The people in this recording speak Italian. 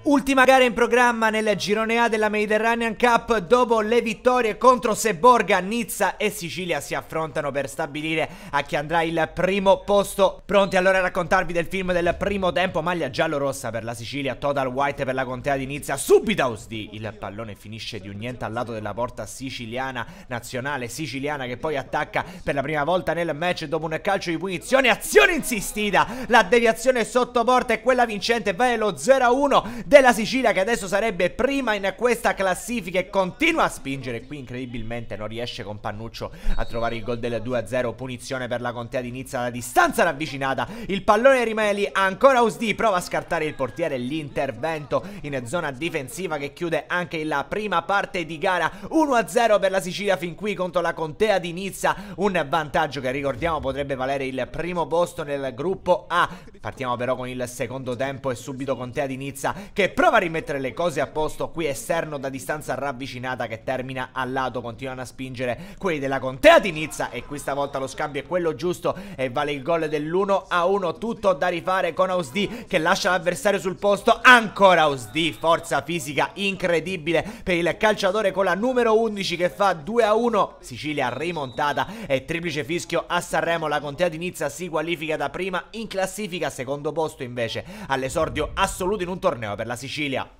Ultima gara in programma nel girone A della Mediterranean Cup dopo le vittorie contro Seborga, Nizza e Sicilia si affrontano per stabilire a chi andrà il primo posto. Pronti allora a raccontarvi del film del primo tempo, maglia giallo-rossa per la Sicilia, total white per la contea di Nizza, Subito Ausdi! il pallone finisce di un niente al lato della porta siciliana, nazionale siciliana che poi attacca per la prima volta nel match dopo un calcio di punizione, azione insistita, la deviazione sotto porta è quella vincente, va lo 0-1 della Sicilia che adesso sarebbe prima in questa classifica e continua a spingere qui incredibilmente non riesce con Pannuccio a trovare il gol del 2-0 punizione per la contea di Nizza la distanza ravvicinata il pallone rimane lì ancora Usdi prova a scartare il portiere l'intervento in zona difensiva che chiude anche la prima parte di gara 1-0 per la Sicilia fin qui contro la contea di Nizza un vantaggio che ricordiamo potrebbe valere il primo posto nel gruppo A partiamo però con il secondo tempo e subito contea di Nizza che prova a rimettere le cose a posto qui esterno da distanza ravvicinata che termina a lato, continuano a spingere quelli della contea di Nizza e questa volta lo scambio è quello giusto e vale il gol dell'1 a 1, tutto da rifare con Ausdi che lascia l'avversario sul posto, ancora Ausdi, forza fisica incredibile per il calciatore con la numero 11 che fa 2 a 1, Sicilia rimontata e triplice fischio a Sanremo, la contea di Nizza si qualifica da prima in classifica, secondo posto invece all'esordio assoluto in un torneo per la Sicilia